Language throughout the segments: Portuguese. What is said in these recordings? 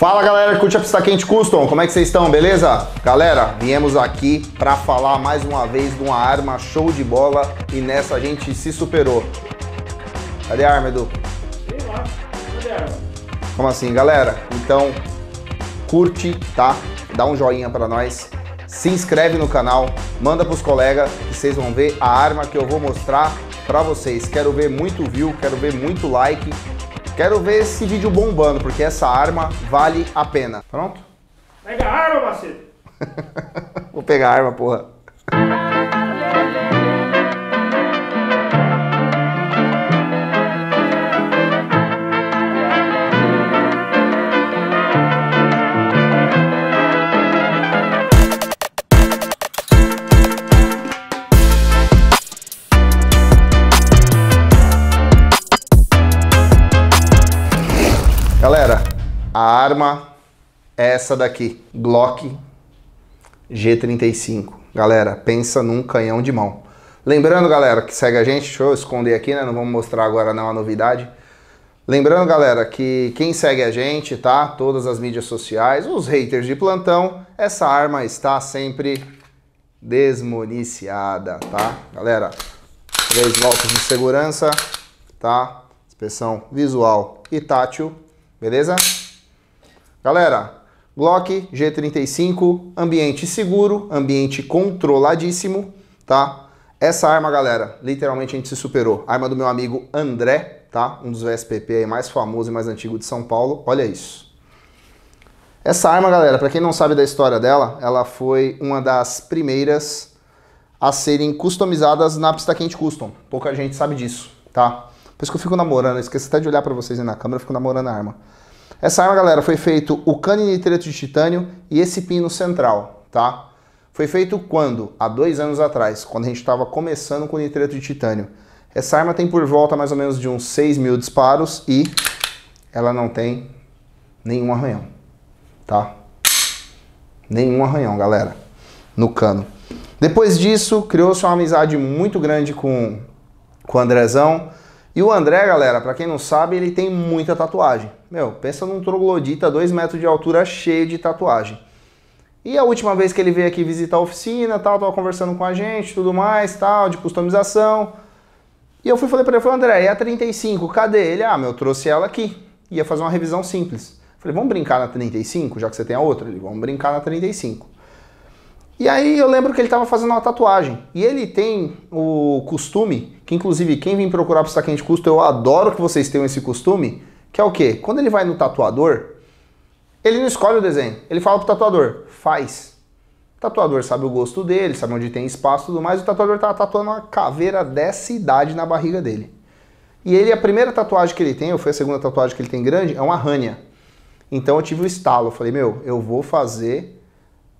Fala galera, curte a pista quente custom, como é que vocês estão, beleza? Galera, viemos aqui para falar mais uma vez de uma arma show de bola e nessa a gente se superou. Cadê a arma, Edu? cadê a arma? Como assim, galera? Então, curte, tá? Dá um joinha para nós, se inscreve no canal, manda pros colegas que vocês vão ver a arma que eu vou mostrar para vocês. Quero ver muito view, quero ver muito like, Quero ver esse vídeo bombando, porque essa arma vale a pena. Tá pronto? Pega a arma, Macedo! Vou pegar a arma, porra. Galera, a arma é essa daqui, Glock G35. Galera, pensa num canhão de mão. Lembrando, galera, que segue a gente, deixa eu esconder aqui, né? Não vamos mostrar agora não a novidade. Lembrando, galera, que quem segue a gente, tá? Todas as mídias sociais, os haters de plantão, essa arma está sempre desmoniciada, tá? Galera, três voltas de segurança, tá? Inspeção visual e tátil. Beleza? Galera, Glock G35, ambiente seguro, ambiente controladíssimo, tá? Essa arma, galera, literalmente a gente se superou. Arma do meu amigo André, tá? Um dos VSPP aí mais famoso e mais antigo de São Paulo. Olha isso. Essa arma, galera, para quem não sabe da história dela, ela foi uma das primeiras a serem customizadas na pista quente custom. Pouca gente sabe disso, tá? Por isso que eu fico namorando, eu até de olhar para vocês aí na câmera, eu fico namorando a arma. Essa arma, galera, foi feito o cano nitreto de titânio e esse pino central, tá? Foi feito quando? Há dois anos atrás, quando a gente estava começando com nitreto de titânio. Essa arma tem por volta mais ou menos de uns 6 mil disparos e ela não tem nenhum arranhão, tá? Nenhum arranhão, galera, no cano. Depois disso, criou-se uma amizade muito grande com, com o Andrezão. E o André, galera, para quem não sabe, ele tem muita tatuagem. Meu, pensa num troglodita 2 metros de altura cheio de tatuagem. E a última vez que ele veio aqui visitar a oficina, tal, tava conversando com a gente, tudo mais, tal, de customização. E eu fui falei para ele, falei, André, e a 35, cadê? Ele, ah, meu, trouxe ela aqui. Ia fazer uma revisão simples. Falei, vamos brincar na 35, já que você tem a outra? Ele, vamos brincar na 35. E aí eu lembro que ele estava fazendo uma tatuagem. E ele tem o costume, que inclusive quem vem procurar para quem de custo, eu adoro que vocês tenham esse costume, que é o quê? Quando ele vai no tatuador, ele não escolhe o desenho. Ele fala o tatuador, faz. O tatuador sabe o gosto dele, sabe onde tem espaço e tudo mais. O tatuador estava tá tatuando uma caveira dessa idade na barriga dele. E ele, a primeira tatuagem que ele tem, ou foi a segunda tatuagem que ele tem grande, é uma rânia. Então eu tive o estalo. Eu falei, meu, eu vou fazer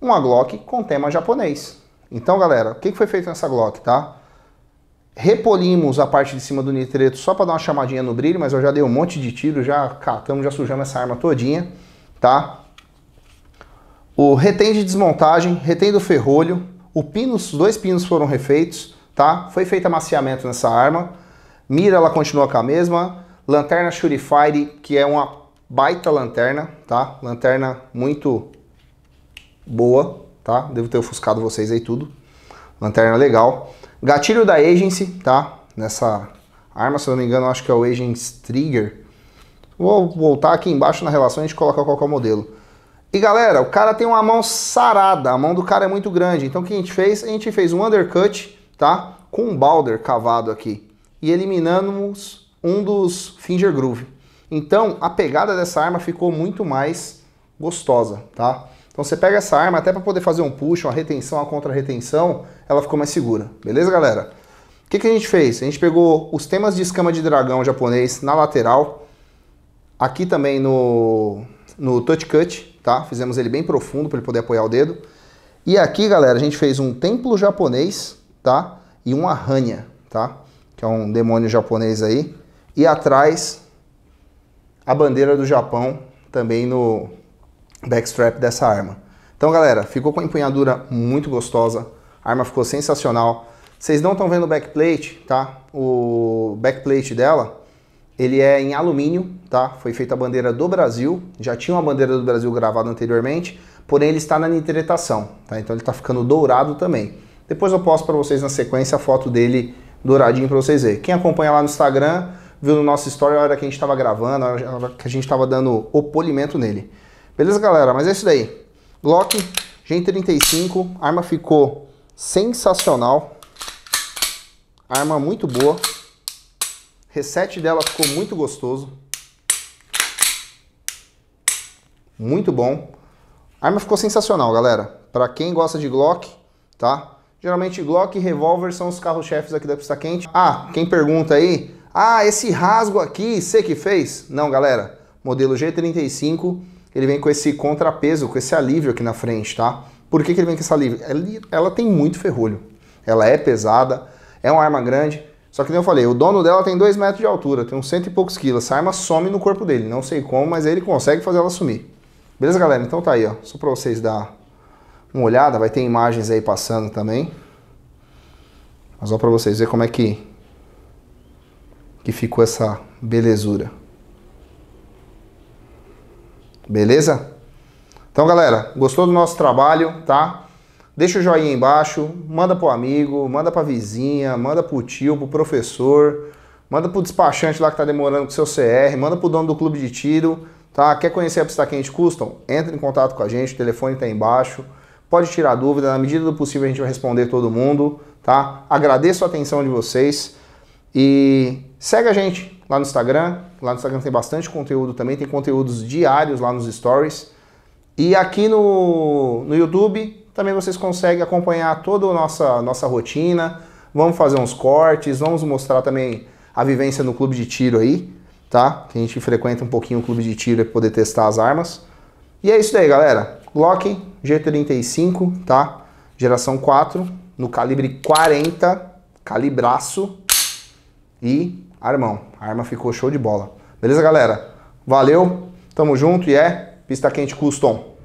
uma Glock com tema japonês. Então, galera, o que foi feito nessa Glock, tá? Repolimos a parte de cima do nitreto só para dar uma chamadinha no brilho, mas eu já dei um monte de tiro, já catamos, já sujamos essa arma todinha, tá? O retém de desmontagem, retém do ferrolho, o pino, os dois pinos foram refeitos, tá? Foi feito amaciamento nessa arma, mira ela continua com a mesma, lanterna Shurifire, que é uma baita lanterna, tá? Lanterna muito boa, tá? Devo ter ofuscado vocês aí tudo. Lanterna legal. Gatilho da Agency, tá? Nessa arma, se eu não me engano, acho que é o agent Trigger. Vou voltar aqui embaixo na relação e a gente coloca qual é o modelo. E galera, o cara tem uma mão sarada, a mão do cara é muito grande. Então o que a gente fez? A gente fez um undercut, tá? Com um balder cavado aqui. E eliminamos um dos finger groove. Então a pegada dessa arma ficou muito mais gostosa, tá? Então você pega essa arma até para poder fazer um push, uma retenção, uma contra-retenção, ela ficou mais segura. Beleza, galera? O que, que a gente fez? A gente pegou os temas de escama de dragão japonês na lateral, aqui também no, no touch cut, tá? Fizemos ele bem profundo para ele poder apoiar o dedo. E aqui, galera, a gente fez um templo japonês, tá? E um arranha, tá? Que é um demônio japonês aí. E atrás, a bandeira do Japão também no, backstrap dessa arma. Então, galera, ficou com a empunhadura muito gostosa, a arma ficou sensacional. Vocês não estão vendo o backplate, tá? O backplate dela, ele é em alumínio, tá? Foi feita a bandeira do Brasil, já tinha uma bandeira do Brasil gravada anteriormente, porém ele está na nitretação, tá? Então ele está ficando dourado também. Depois eu posto para vocês na sequência a foto dele douradinho para vocês verem. Quem acompanha lá no Instagram, viu no nosso story a hora que a gente estava gravando, a hora que a gente estava dando o polimento nele. Beleza, galera? Mas é isso daí. Glock G35, arma ficou sensacional. Arma muito boa. Reset dela ficou muito gostoso. Muito bom. arma ficou sensacional, galera. Para quem gosta de Glock, tá? Geralmente Glock e revólver são os carros-chefes aqui da pista quente. Ah, quem pergunta aí, ah, esse rasgo aqui, você que fez? Não, galera. Modelo G35 ele vem com esse contrapeso, com esse alívio aqui na frente, tá? Por que, que ele vem com esse alívio? Ela tem muito ferrolho. Ela é pesada, é uma arma grande. Só que, como eu falei, o dono dela tem 2 metros de altura, tem uns cento e poucos quilos. Essa arma some no corpo dele, não sei como, mas ele consegue fazer ela sumir. Beleza, galera? Então tá aí, ó. Só pra vocês dar uma olhada, vai ter imagens aí passando também. Mas só pra vocês verem como é que, que ficou essa belezura. Beleza? Então, galera, gostou do nosso trabalho, tá? Deixa o joinha aí embaixo, manda pro amigo, manda pra vizinha, manda pro tio, pro professor, manda pro despachante lá que tá demorando com seu CR, manda pro dono do clube de tiro, tá? Quer conhecer a pista quente custom? Entra em contato com a gente, o telefone tá aí embaixo. Pode tirar dúvida, na medida do possível a gente vai responder todo mundo, tá? Agradeço a atenção de vocês e Segue a gente lá no Instagram. Lá no Instagram tem bastante conteúdo também. Tem conteúdos diários lá nos stories. E aqui no, no YouTube também vocês conseguem acompanhar toda a nossa, nossa rotina. Vamos fazer uns cortes, vamos mostrar também a vivência no clube de tiro aí, tá? Que a gente frequenta um pouquinho o clube de tiro para poder testar as armas. E é isso aí, galera. Glock G35, tá? Geração 4, no calibre 40, calibraço. E armão. A arma ficou show de bola. Beleza, galera? Valeu, tamo junto e é pista quente custom.